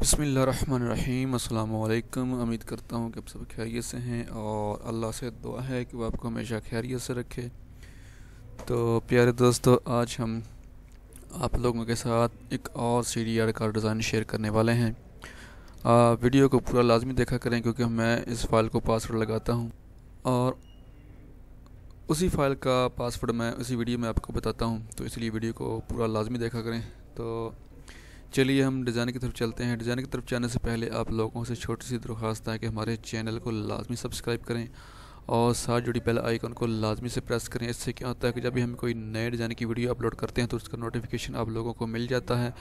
बसमीम अल्लाम उम्मीद करता हूँ कि आप सब खैरियत से हैं और अल्लाह से दुआ है कि वह आपको हमेशा खैरियत से रखे तो प्यारे दोस्तों आज हम आप लोगों के साथ एक और सी डी आर का डिज़ाइन शेयर करने वाले हैं आ, वीडियो को पूरा लाजमी देखा करें क्योंकि मैं इस फाइल को पासवर्ड लगाता हूँ और उसी फाइल का पासवर्ड मैं उसी वीडियो में आपको बताता हूँ तो इसलिए वीडियो को पूरा लाजमी देखा करें तो चलिए हम डिज़ाइन की तरफ चलते हैं डिज़ाइन की तरफ जाने से पहले आप लोगों से छोटी सी दरख्वास्त है कि हमारे चैनल को लाजमी सब्सक्राइब करें और साथ जुड़ी बेल आइकन को लाजमी से प्रेस करें इससे क्या होता है कि जब भी हम कोई नए डिज़ाइन की वीडियो अपलोड करते हैं तो उसका नोटिफिकेशन आप लोगों को मिल जाता है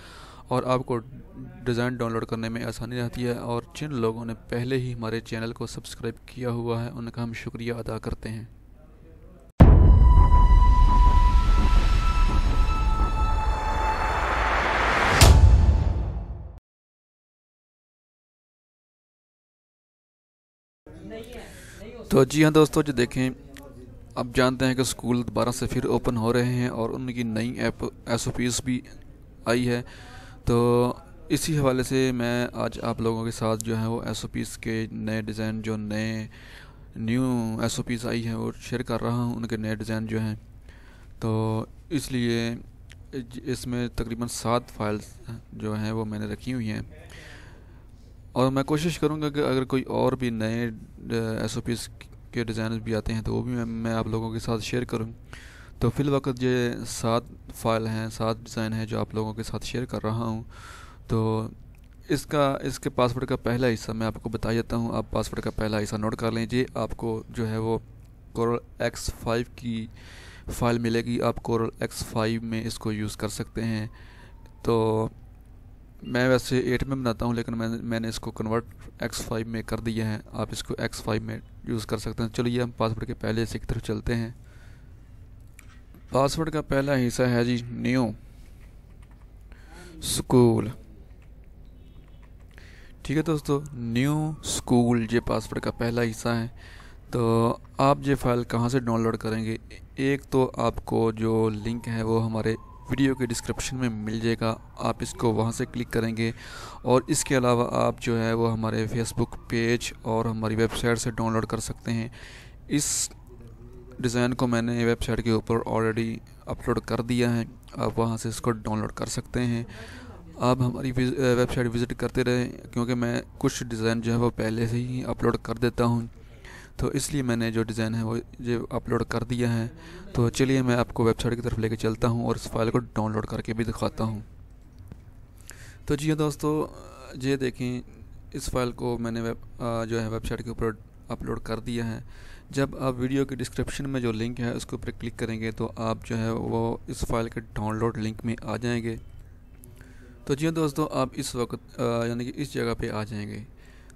और आपको डिज़ाइन डाउनलोड करने में आसानी रहती है और जिन लोगों ने पहले ही हमारे चैनल को सब्सक्राइब किया हुआ है उनका हम शुक्रिया अदा करते हैं तो जी हाँ दोस्तों जो देखें अब जानते हैं कि स्कूल दोबारा से फिर ओपन हो रहे हैं और उनकी नई ऐप एस ओ भी आई है तो इसी हवाले से मैं आज आप लोगों के साथ जो है वो एस ओ के नए डिज़ाइन जो नए न्यू एस ओ आई हैं वो शेयर कर रहा हूँ उनके नए डिज़ाइन जो हैं तो इसलिए इसमें तकरीबन सात फाइल्स जो हैं वो मैंने रखी हुई हैं और मैं कोशिश करूँगा कि अगर कोई और भी नए एस ओ पीज़ के डिज़ाइन भी आते हैं तो वो भी मैं, मैं आप लोगों के साथ शेयर करूँ तो फिल वक्त ये सात फाइल हैं सात डिज़ाइन हैं जो आप लोगों के साथ शेयर कर रहा हूँ तो इसका इसके पासवर्ड का पहला हिस्सा मैं आपको बता देता हूँ आप पासवर्ड का पहला हिस्सा नोट कर लीजिए आपको जो है वो कोरल एक्स फाइव की फ़ाइल मिलेगी आप कोरल एक्स फाइव में इसको यूज़ कर सकते हैं तो मैं वैसे एट में बनाता हूँ लेकिन मैं मैंने इसको कन्वर्ट एक्स फाइव में कर दिया है आप इसको एक्स फाइव में यूज़ कर सकते हैं चलिए हम पासवर्ड के पहले हिस्से की तरफ चलते हैं पासवर्ड का पहला हिस्सा है जी न्यू स्कूल ठीक है दोस्तों न्यू स्कूल ये पासवर्ड का पहला हिस्सा है तो आप ये फाइल कहाँ से डाउनलोड करेंगे एक तो आपको जो लिंक है वो हमारे वीडियो के डिस्क्रिप्शन में मिल जाएगा आप इसको वहाँ से क्लिक करेंगे और इसके अलावा आप जो है वो हमारे फेसबुक पेज और हमारी वेबसाइट से डाउनलोड कर सकते हैं इस डिज़ाइन को मैंने वेबसाइट के ऊपर ऑलरेडी अपलोड कर दिया है आप वहाँ से इसको डाउनलोड कर सकते हैं आप हमारी वेबसाइट विज़िट करते रहें क्योंकि मैं कुछ डिज़ाइन जो है वो पहले से ही अपलोड कर देता हूँ तो इसलिए मैंने जो डिज़ाइन है वो ये अपलोड कर दिया है तो चलिए मैं आपको वेबसाइट की तरफ लेके चलता हूँ और इस फाइल को डाउनलोड करके भी दिखाता हूँ तो जी हाँ दोस्तों ये देखें इस फाइल को मैंने वेब जो है वेबसाइट के ऊपर अपलोड कर दिया है जब आप वीडियो के डिस्क्रिप्शन में जो लिंक है उसके ऊपर क्लिक करेंगे तो आप जो है वो इस फाइल के डाउनलोड लिंक में आ जाएंगे तो जी हाँ दोस्तों आप इस वक्त यानी कि इस जगह पे आ जाएंगे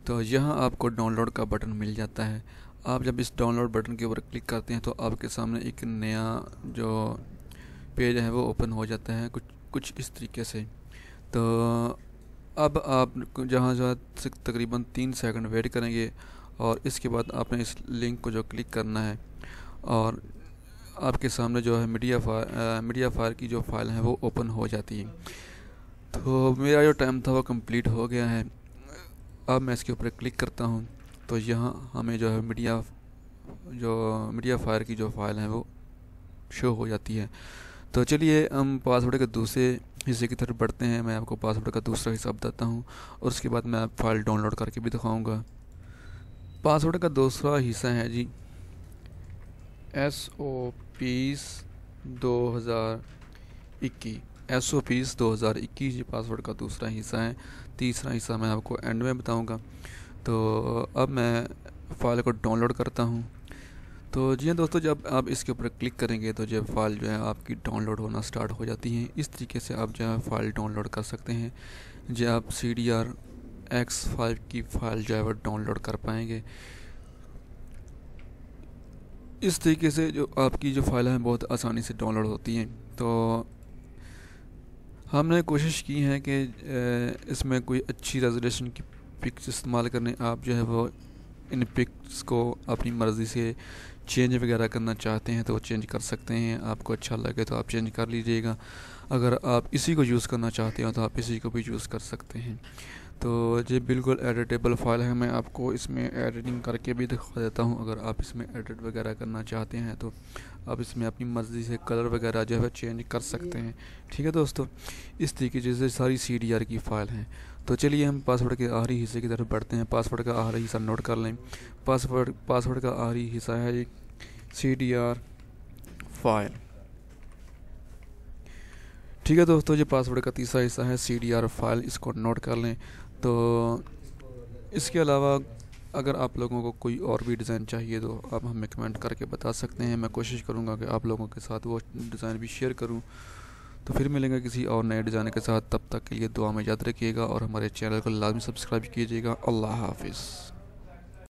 तो यहाँ आपको डाउनलोड का बटन मिल जाता है आप जब इस डाउनलोड बटन के ऊपर क्लिक करते हैं तो आपके सामने एक नया जो पेज है वो ओपन हो जाता है कुछ कुछ इस तरीके से तो अब आप जहाँ जहाँ से तकरीबन तीन सेकंड वेट करेंगे और इसके बाद आपने इस लिंक को जो क्लिक करना है और आपके सामने जो है मीडिया फायर मीडिया फायर की जो फाइल है वो ओपन हो जाती है तो मेरा जो टाइम था वो कंप्लीट हो गया है अब मैं इसके ऊपर क्लिक करता हूँ तो यहाँ हमें जो है मीडिया जो मीडिया फायर की जो फाइल है वो शो हो जाती है तो चलिए हम पासवर्ड के दूसरे हिस्से की तरफ बढ़ते हैं मैं आपको पासवर्ड का दूसरा हिस्सा बताता हूँ और उसके बाद मैं आप फाइल डाउनलोड करके भी दिखाऊँगा पासवर्ड का दूसरा हिस्सा है जी एस ओ पीस दो हज़ार इक्कीस एस ओ पीस दो हज़ार इक्कीस ये पासवर्ड का दूसरा हिस्सा है तीसरा हिस्सा मैं आपको एंड में बताऊँगा तो अब मैं फाइल को डाउनलोड करता हूँ तो जी हाँ दोस्तों जब आप इसके ऊपर क्लिक करेंगे तो जब फाइल जो है आपकी डाउनलोड होना स्टार्ट हो जाती है इस तरीके से आप जो है फ़ाइल डाउनलोड कर सकते हैं जब हाँ, आप C D R X five की फ़ाइल जो है वो डाउनलोड कर पाएंगे इस तरीके से जो आपकी जो फाइल हैं बहुत आसानी से डाउनलोड होती हैं तो हमने कोशिश की है कि इसमें कोई अच्छी रेजोल्यूशन की पिक्स इस्तेमाल करने आप जो है वो इन पिक्स को अपनी मर्ज़ी से चेंज वगैरह करना चाहते हैं तो चेंज कर सकते हैं आपको अच्छा लगे तो आप चेंज कर लीजिएगा अगर आप इसी को यूज़ करना चाहते हो तो आप इसी को भी यूज़ कर सकते हैं तो ये बिल्कुल एडिटेबल फाइल है मैं आपको इसमें एडिटिंग करके भी दिखा देता हूँ अगर आप इसमें एडिट वगैरह करना चाहते हैं तो आप इसमें अपनी मर्ज़ी से कलर वगैरह जो है चेंज कर सकते हैं ठीक है दोस्तों इस तरीके से सारी सी डी आर की फ़ाइल हैं तो चलिए हम पासवर्ड के आखिरी हिस्से की तरफ बढ़ते हैं पासवर्ड का आखिरी हिस्सा नोट कर लें पासवर्ड पासवर्ड का आखिरी हिस्सा है सी डी आर फाइल ठीक है दोस्तों ये पासवर्ड का तीसरा हिस्सा है सी डी आर फाइल इसको नोट कर लें तो इसके अलावा अगर आप लोगों को कोई और भी डिज़ाइन चाहिए तो आप हमें कमेंट करके बता सकते हैं मैं कोशिश करूँगा कि आप लोगों के साथ वो डिज़ाइन भी शेयर करूँ तो फिर मिलेंगे किसी और नए डिज़ाइन के साथ तब तक के लिए दुआ में याद रखिएगा और हमारे चैनल को लाजमी सब्सक्राइब कीजिएगा अल्लाह हाफिज़